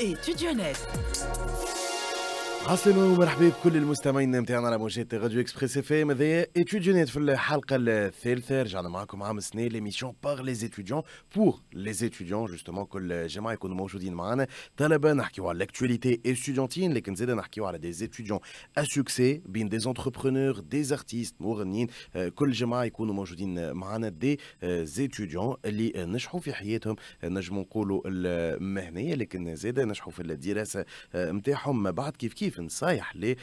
et tu jeunesse. عسلامة ومرحبا بكل المستمعين نتاعنا على موجات راديو اكسبريس اف ام هذايا اتيديونات في الحلقه الثالثه رجعنا معكم عام سنه ليميسيون باغ لي اتيديون بور لي اتيديون جوستومون كل جماعه يكونوا موجودين معنا طلبه نحكيو على لاكتواليتي استوديونتين لكن زاد نحكيو على دي اتيديون ا سوكسي بين دي زونتربرونور دي ارتيست مغنيين آه، كل جماعه يكونوا موجودين معنا دي اتيديون اللي نجحوا في حياتهم نجموا نقولوا المهنيه لكن زاد نجحوا في الدراسه نتاعهم آه، بعد كيف كيف كيف نصايح لي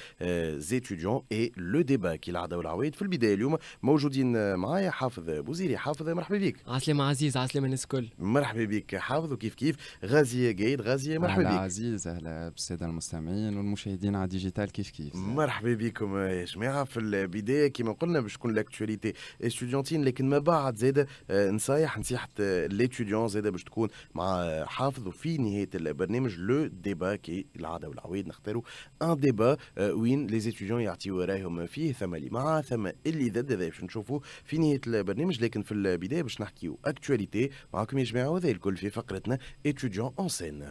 زيتيديون اي لو ديبا كي العاده والعوايد في البدايه اليوم موجودين آه، معايا حافظ بوزيري حافظ مرحبا بك عسلامة عزيز عسلامة الناس الكل مرحبا بك حافظ وكيف كيف غازية قايد غازية مرحبا بك عزيز اهلا بالساده المستمعين والمشاهدين على ديجيتال كيف كيف مرحبا بكم يا جماعه في البدايه كما قلنا باش تكون لاكتواليتي استوديونتين لكن ما بعد زاده نصايح نصيحه ليتوديون آه، زاده باش تكون مع آه، حافظ وفي نهايه البرنامج لو ديبا كي العاده والعوايد نختاروا ان ديبا وين لي زيتيديون يعطيو رايهم فيه ثم اللي معاه ثم اللي ضد هذا باش نشوفوا في نهايه البرنامج لكن في البدايه باش نحكيو اكتواليتي معكم يا جماعه وهذا الكل في فقرتنا étudiants اون سين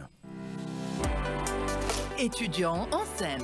étudiants اون سين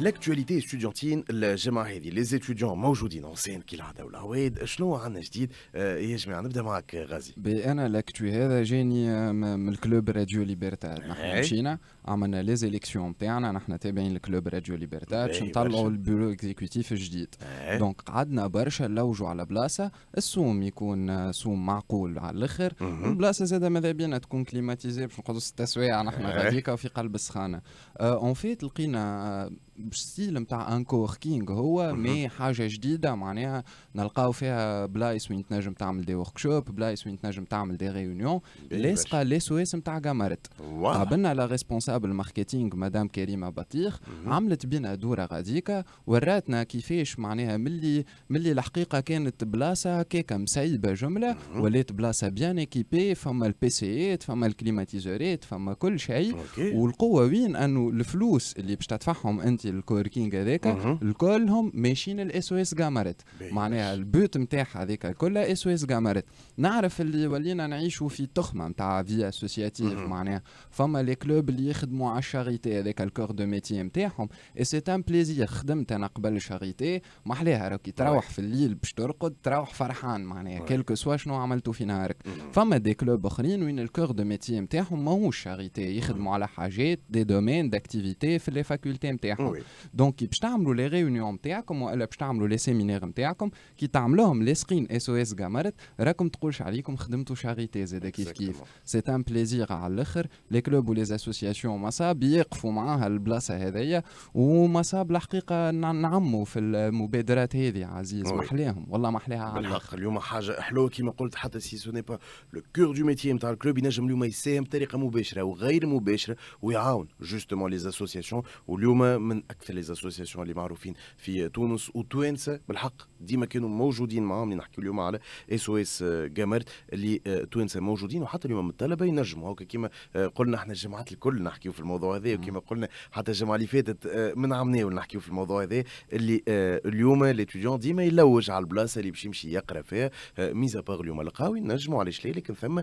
لاكتواليتي ستوديونتين الجمعه هذه لي ستوديون موجودين اون سين كي العاده والعوايد شنو عندنا جديد يا جماعه نبدا معك غازي انا لاكتو هذا جاني من الكلوب راديو ليبرتاد نحن مشينا عملنا لي زيليكسيون تاعنا نحن تابعين الكلوب راديو ليبرتاد باش نطلعوا البيرو اكزيكوتيف الجديد دونك قعدنا برشا نلوجوا على بلاصه السوم يكون سوم معقول على الاخر البلاصه زاده ماذا بينا تكون كليماتيزي باش نقعدوا ست سوايع نحن غاديكا في قلب السخانه اون فيت لقينا ستيل نتاع ان كووركينغ هو مي حاجه جديده معناها نلقاو فيها بلايص وين تنجم تعمل دي ورك شوب بلايص وين تنجم تعمل دي ريونيون لاصقه لي سو اس نتاع قمرت قابلنا لا ريسبونسابل ماركتينغ مدام كريمه بطيخ عملت بينا دوره غاديكا وراتنا كيفاش معناها ملي ملي الحقيقه كانت بلاصه هكاكا مسيبه جمله ولات بلاصه بيان ايكيبي فما البي سيات فما الكليماتيزورات فما كل شيء والقوه وين انه الفلوس اللي باش تدفعهم انت الكوركينغ هذاك الكلهم ماشيين الاس او اس جامرت معناها البوت نتاعها هذاك كلها اس او اس جامرت نعرف اللي ولينا نعيشوا في تخمه نتاع في اسوسياتيف معناها فما لي كلوب اللي يخدموا على الشاريتي هذاك الكور دو ميتي نتاعهم اي سي ان بليزير خدمت انا قبل الشاريتي ما احلاها راكي تروح في الليل باش ترقد تروح فرحان معناها كيلكو سوا شنو عملتوا في نهارك فما دي كلوب اخرين وين الكور دو ميتي نتاعهم ماهوش شاريتي يخدموا على حاجات دي دومين داكتيفيتي في لي فاكولتي نتاعهم دونك كي باش تعملوا لي ريونيون نتاعكم والا باش تعملوا لي سيمينير نتاعكم كي تعملوهم لاصقين اس او اس جامرت راكم تقولش عليكم خدمتوا شاريتي زاد كيف كيف سي ان بليزير على الاخر لي كلوب ولي اسوسياسيون مصاب يقفوا معاها البلاصه هذيا ومصاب الحقيقه نعموا في المبادرات هذه عزيز محلاهم والله محلاها على بالحق اليوم حاجه حلوه كيما قلت حتى سي ني با لو كور دو ميتي نتاع الكلوب ينجم اليوم يساهم بطريقه مباشره وغير مباشره ويعاون جوستومون لي اسوسياسيون واليوم من من اكثر ليزاسوسياسيون اللي معروفين في تونس وتوانسه بالحق ديما كانوا موجودين معاهم اللي نحكي اليوم على اس او اس جامرت اللي آه، توانسه موجودين وحتى اليوم من الطلبه ينجموا هكا كيما آه، قلنا احنا الجامعات الكل نحكيو في الموضوع هذا وكيما قلنا حتى الجامعه اللي فاتت آه، من ناول نحكيوا في الموضوع هذا اللي اليوم ليتيديون ديما يلوج على البلاصه اللي باش يمشي يقرا فيها ميزا باغ اليوم القهاوي نجموا علاش ليه لكن ثم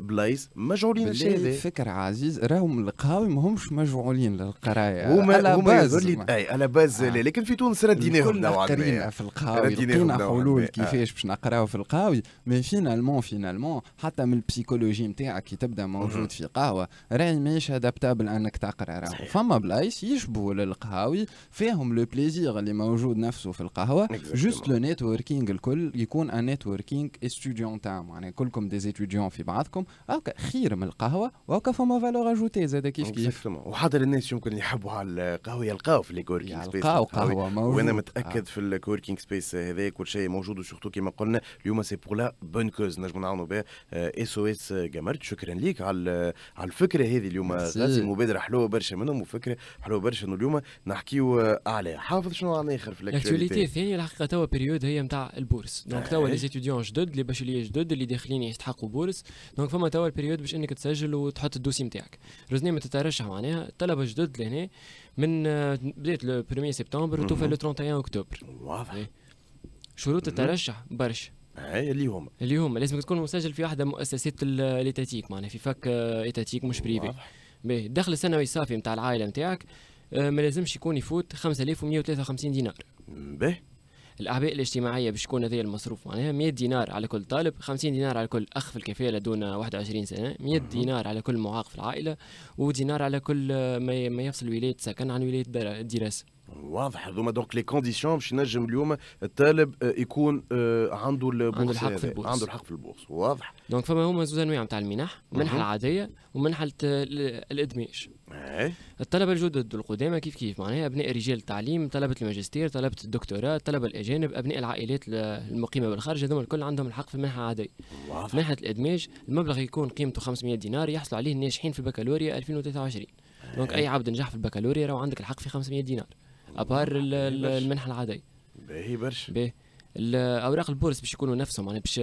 بلايص مجعولين الشيء فكر عزيز راهم القهاوي ماهمش مجعولين للقرايه هما هما يظل اي على باز لكن في تونس رديناهم نوعا ما في يلقينا حلول كيفاش باش نقراو في القهوي مي فينالمون فينالمون حتى من البسيكولوجي نتاعك كي تبدا موجود في قهوه راهي ماهيش ادابتابل انك تقرا راهو فما بلايص يشبهوا للقهاوي فيهم لو بليزير اللي موجود نفسه في القهوه جوست لو نيتوركينغ الكل يكون ان نيتوركينغ استوديون تاع يعني كلكم دي ستوديون في بعضكم هكا خير من القهوه وهكا فما فالور اجوتي زاد كيف كيف وحاضر الناس يمكن يحبوا على القهوه يلقاو في الكوركينغ سبيس يلقاو قهوه موجود وانا متاكد آه. في الكوركينغ سبيس هذا كل شيء موجود وسورتو كما قلنا اليوم سي بور لا بون كوز نجم نعاونوا بها اس آه، او اس جمرت شكرا ليك على على الفكره هذه اليوم غازي آه، مبادره حلوه برشا منهم وفكره حلوه برشا انه اليوم نحكيو آه، على حافظ شنو عن اخر في الاكتواليتي الثانيه الحقيقه توا بيريود هي نتاع البورس دونك توا لي ستوديون جدد اللي باشلية جدد اللي داخلين يستحقوا بورس دونك فما توا البيريود باش انك تسجل وتحط الدوسي نتاعك رزني ما تترشح معناها الطلبه جدد لهنا من بدايه لو 1 سبتمبر وتوفى لو 31 اكتوبر واضح إيه. شروط الترشح برشا هاي اللي هما اللي هما لازم تكون مسجل في احدى مؤسسات الاتاتيك معناها في فك اتاتيك مش بريفي الدخل السنوي الصافي نتاع العائله نتاعك آه، ما لازمش يكون يفوت 5153 دينار به الاعباء الاجتماعيه باش تكون هذايا المصروف معناها 100 دينار على كل طالب 50 دينار على كل اخ في الكفاله دون 21 سنه 100 دينار على كل معاق في العائله ودينار على كل ما يفصل ولايه سكن عن ولايه الدراسه واضح هذوما دونك لي كونديسيون باش ينجم اليوم الطالب آه، يكون آه، عنده البورس عنده الحق في البورس عنده الحق في البورس واضح دونك فما هما زوز انواع نتاع المنح المنحه العاديه ومنحه الادماج إيه. الطلبه الجدد القدامى كيف كيف معناها ابناء رجال التعليم طلبه الماجستير طلبه الدكتوراه الطلبه الاجانب ابناء العائلات المقيمه بالخارج هذوما الكل عندهم الحق في المنحه العاديه واضح منحه الادماج المبلغ يكون قيمته 500 دينار يحصل عليه الناجحين في البكالوريا 2023 إيه. دونك اي عبد نجح في البكالوريا راهو عندك الحق في 500 دينار ابار المنحه العاديه باهي برشا باهي الاوراق البورس باش يكونوا نفسهم يعني باش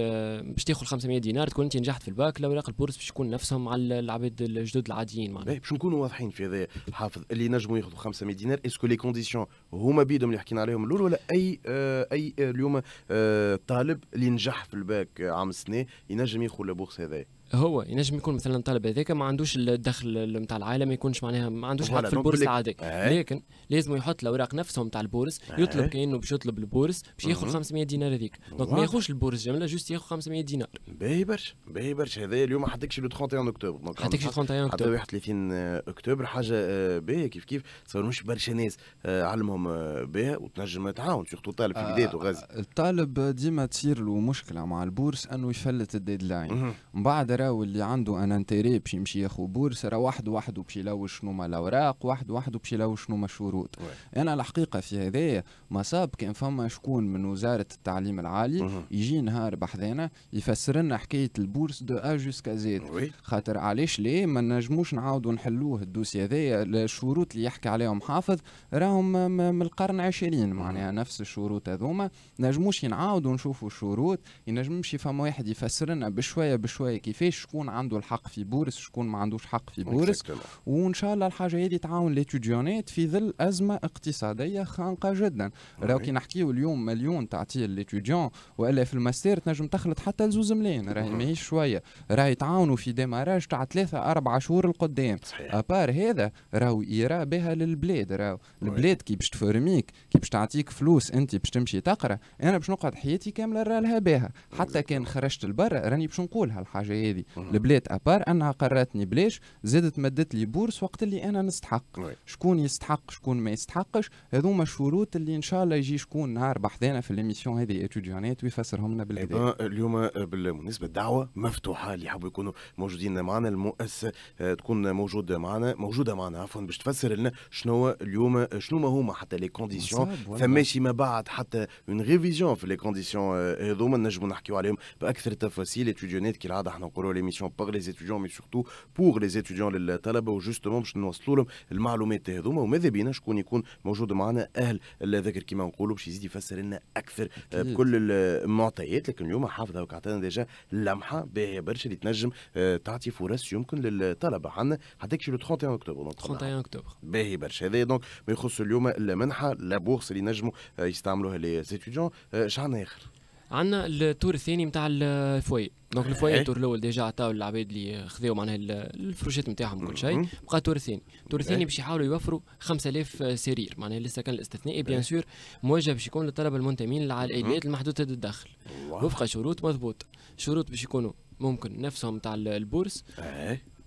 باش تاخذ 500 دينار تكون انت نجحت في الباك الاوراق البورس باش يكون نفسهم على العباد الجدد العاديين معناها باش نكونوا واضحين في هذا حافظ اللي نجموا ياخذوا 500 دينار اسكو لي كونديسيون هما بيدهم اللي حكينا عليهم الاول ولا اي آه اي آه، اليوم آه طالب اللي نجح في الباك عام السنه ينجم ياخذ البورس هذايا هو ينجم يكون مثلا طالب هذاك ما عندوش الدخل نتاع العائله ما يكونش معناها ما عندوش حق في البورس العادي إيه. لكن لازم يحط الاوراق نفسهم نتاع البورس إيه. يطلب كانه باش يطلب البورس باش ياخذ 500 دينار هذيك دونك ما ياخذش البورس جمله جوست ياخذ 500 دينار باهي برشا باهي برشا هذايا اليوم ما حطكش لو 31 اكتوبر ما حطكش 31 اكتوبر 31 اكتوبر حاجه آه، باهي كيف كيف تصور مش برشا ناس آه، علمهم آه، بها وتنجم تعاون سيرتو طالب في بدايته غازي الطالب ديما تصير له مشكله مع البورس انه يفلت الديدلاين من بعد راهو اللي عنده ان انتيري باش يمشي ياخو بورس راه واحد وحده باش يلوش شنو ما الاوراق واحد وحده باش يلوش شنو ما الشروط انا الحقيقه في هذايا ما صاب كان فما شكون من وزاره التعليم العالي يجي نهار بحذانا يفسر لنا حكايه البورس دو ا جوسكا زيد خاطر علاش ليه ما نجموش نعاودوا نحلوه الدوسي هذايا الشروط اللي يحكي عليهم حافظ راهم من القرن 20 معناها نفس الشروط هذوما نجموش نعاودوا نشوفوا الشروط ينجمش فما واحد يفسر لنا بشويه بشويه كيفاش كيفاش شكون عنده الحق في بورس شكون ما عندوش حق في بورس وان شاء الله الحاجه هذه تعاون ليتوديونيت في ظل ازمه اقتصاديه خانقه جدا راهو كي نحكيو اليوم مليون تعطيه ليتوديون والا في الماستير تنجم تخلط حتى لزوز ملايين راهي أمم. ماهيش شويه راهي تعاونوا في ديماراج تاع ثلاثه اربع شهور القدام ابار هذا راهو يرى بها للبلاد راهو البلاد كي باش تفرميك كي باش تعطيك فلوس انت باش تمشي تقرا انا باش نقعد حياتي كامله نرى لها بها حتى كان خرجت لبرا راني باش نقولها الحاجه هذه هذه البلاد ابار انها قررتني بلاش زادت مدت لي بورس وقت اللي انا نستحق شكون يستحق شكون ما يستحقش هذوما الشروط اللي ان شاء الله يجي شكون نهار بحذانا في ليميسيون هذه اتوديونات ويفسرهم لنا بالهدايه اليوم آه، بالنسبه الدعوه مفتوحه اللي حبوا يكونوا موجودين معنا المؤسسه آه، تكون موجوده معنا موجوده معنا عفوا باش تفسر لنا شنو اليوم آه، شنو ما هما حتى لي كونديسيون فماشي ما بعد حتى اون ريفيزيون في لي كونديسيون هذوما نجموا نحكيو عليهم باكثر تفاصيل اتوديونات كالعاده احنا نقولوا نديروا ليميسيون باغ لي زيتيديون مي سورتو بور لي زيتيديون للطلبه وجوستومون باش نوصلوا لهم المعلومات هذوما وماذا بينا شكون يكون موجود معنا اهل الذكر كما نقولوا باش يزيد يفسر لنا اكثر بكل المعطيات لكن اليوم حافظ هاك عطانا ديجا لمحه باهيه برشا اللي تنجم تعطي فرص يمكن للطلبه عندنا حتى لو 31 اكتوبر 31 اكتوبر باهي برشا هذا دونك ما يخص اليوم المنحه لابورس لا اللي نجموا يستعملوها لي زيتيديون شعنا اخر عندنا التور الثاني نتاع الفوي دونك الفوي إيه. التور الاول ديجا عطاو للعباد اللي خذوا معناها الفروشات نتاعهم كل شيء بقى التور الثاني التور الثاني إيه. باش يحاولوا يوفروا 5000 سرير معناها للسكن الاستثنائي إيه. بيان سور موجه باش يكون للطلبه المنتمين للعائلات المحدوده الدخل وفق شروط مضبوطه شروط باش يكونوا ممكن نفسهم تاع البورس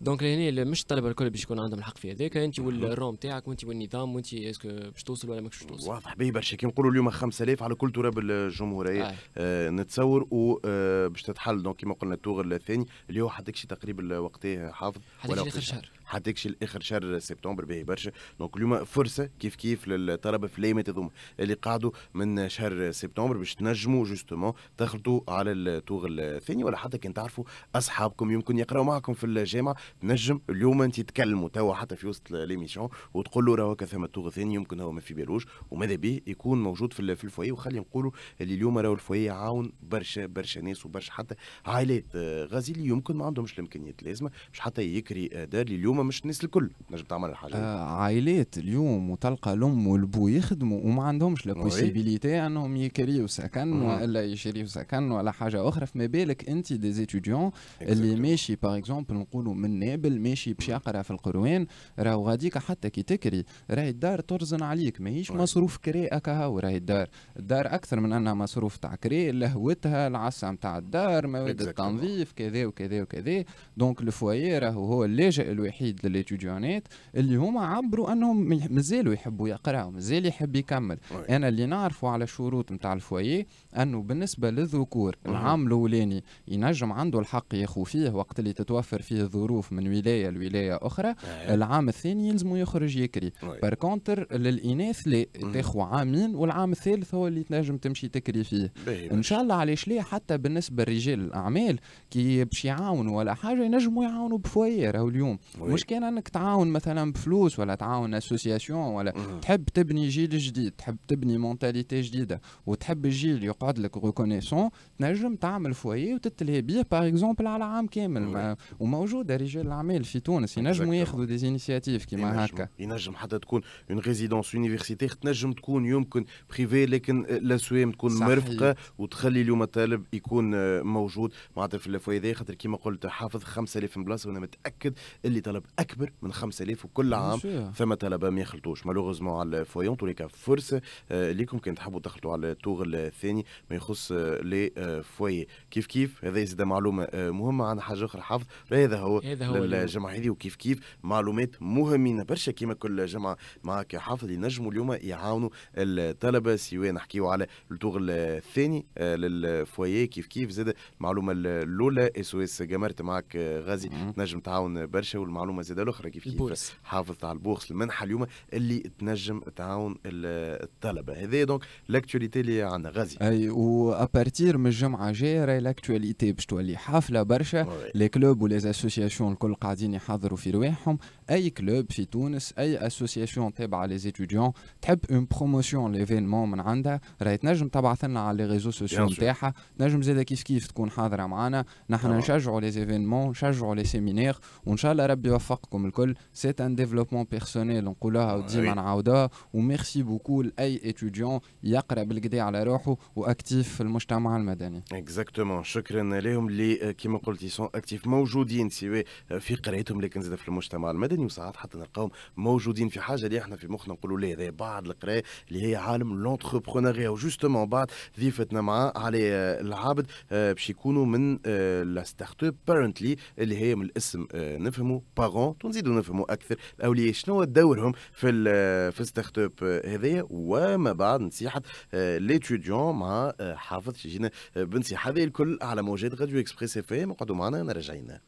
دونك لهنا مش الطلبه الكل باش يكون عندهم الحق في هذاك انت والروم تاعك وانت والنظام وانت اسكو باش توصل ولا ماكش توصل واضح باهي برشا كي نقولوا اليوم 5000 على كل تراب الجمهوريه آه. آه نتصور وباش آه، باش تتحل دونك كيما قلنا التوغل الثاني اللي هو حدك شي تقريبا وقتها حافظ شي اخر شهر حتكشي لاخر شهر سبتمبر باهي برشا دونك اليوم فرصه كيف كيف للطلبه في الايامات هذوما اللي قعدوا من شهر سبتمبر باش تنجموا جوستومون تخلطوا على التوغ الثاني ولا حتى كان تعرفوا اصحابكم يمكن يقراوا معكم في الجامعه تنجم اليوم انت تكلموا توا حتى في وسط ليميسيون وتقول له راهو ثم توغ ثاني يمكن هو ما في بالوش وماذا به يكون موجود في في الفويه وخلي نقولوا اللي اليوم راهو الفويه عاون برشا برشا ناس وبرشا حتى عائلات غازي اللي يمكن ما عندهمش الامكانيات اللازمه باش حتى يكري دار اللي اليوم هما مش الناس الكل تنجم تعمل الحاجه آه عائلات اليوم وتلقى الام والبو يخدموا وما عندهمش لا بوسيبيليتي انهم يكريوا سكن ولا يشريوا سكن ولا حاجه اخرى فما بالك انت دي زيتيديون اللي ماشي باغ اكزومبل نقولوا من نابل ماشي باش يقرا في القروان راهو غاديك حتى كي تكري راهي الدار ترزن عليك ماهيش مصروف كري هاو راهي الدار الدار اكثر من انها مصروف تاع كري لهوتها العصا نتاع الدار مواد التنظيف كذا وكذا وكذا دونك الفوايير راهو هو اللاجئ الوحيد اكيد لليتيديونات اللي هما عبروا انهم مازالوا يحبوا يقراوا مازال يحب يكمل أوي. انا اللي نعرفوا على الشروط نتاع الفويي انه بالنسبه للذكور العام الاولاني ينجم عنده الحق يخو فيه وقت اللي تتوفر فيه الظروف من ولايه لولايه اخرى أوي. أيوة. العام الثاني يلزموا يخرج يكري بار كونتر للاناث لا تاخو عامين والعام الثالث هو اللي تنجم تمشي تكري فيه ان شاء الله علاش ليه حتى بالنسبه لرجال الاعمال كي باش يعاونوا ولا حاجه ينجموا يعاونوا بفوايي راهو اليوم مش كان انك تعاون مثلا بفلوس ولا تعاون اسوسياسيون ولا مم. تحب تبني جيل جديد تحب تبني مونتاليتي جديده وتحب الجيل يقعد لك ريكونيسون تنجم تعمل فوايي وتتلهي بيه باغ اكزومبل على عام كامل ما وموجوده رجال الاعمال في تونس ينجموا ياخذوا دي انيشيتيف كيما هكا ينجم حتى تكون اون ريزيدونس يونيفرسيتي تنجم تكون يمكن بريفي لكن لاسوام تكون صحيح. مرفقه وتخلي اليوم الطالب يكون آه، موجود معناتها في الفوايا خاطر كيما قلت حافظ 5000 بلاصه وانا متاكد اللي طلب اكبر من 5000 وكل عام فما طلبه ما يخلطوش مالوغوزمون على الفويون طول فرصه ليكم كان تحبوا تخلطوا على التور الثاني ما يخص لي euh, فوي euh, كيف كيف هذا زاد معلومه euh, مهمه عن حاجه اخرى حفظ هذا هو الجمع هذه وكيف كيف معلومات مهمين برشا كيما كل جمعه معك حفظ اللي نجموا اليوم يعاونوا الطلبه سواء نحكيوا على التور الثاني للفوي كيف كيف زاد المعلومه الاولى اس او اس جمرت معك غازي نجم تعاون برشا والمعلومه زاده زاد الاخرى كيف كيف حافظت على البورصه المنحه اليوم اللي تنجم تعاون الطلبه هذا دونك لاكتواليتي اللي عندنا غازي اي وابارتير من الجمعه الجايه راهي لاكتواليتي باش تولي حافله برشا لي كلوب ولي اسوسياسيون الكل قاعدين يحضروا في رواحهم اي كلوب في تونس اي اسوسياسيون تابعه لي زيتيديون تحب اون بروموسيون ليفينمون من عندها راهي تنجم تبعث لنا على لي ريزو سوسيو نتاعها تنجم زاده كيف كيف تكون حاضره معنا نحن نشجعوا لي زيفينمون نشجعوا لي سيمينير وان شاء الله ربي يوفقكم الكل سي ان ديفلوبمون بيرسونيل نقولها وديما نعاودوها وميرسي بوكو لاي اتيديون يقرا بالكدا على روحه واكتيف في المجتمع المدني اكزاكتومون شكرا لهم اللي كيما قلتي سون اكتيف موجودين سواء في قرايتهم لكن زاد في المجتمع المدني وساعات حتى نلقاهم موجودين في حاجه اللي احنا في مخنا نقولوا ليه هذا بعد القرايه اللي هي عالم لونتربرونيا وجوستومون بعد ضيفتنا مع علي العابد باش يكونوا من لا ستارت اب بارنتلي اللي هي من الاسم نفهموا بارون ونزيدوا نفهموا اكثر الاولياء شنو دورهم في في ستارت اب هذايا وما بعد نصيحه ليتيديون آه، مع آه، حافظ شجينا آه، بنصيحه هذه الكل على موجات غاديو اكسبريس اف ام اقعدوا معنا راجعين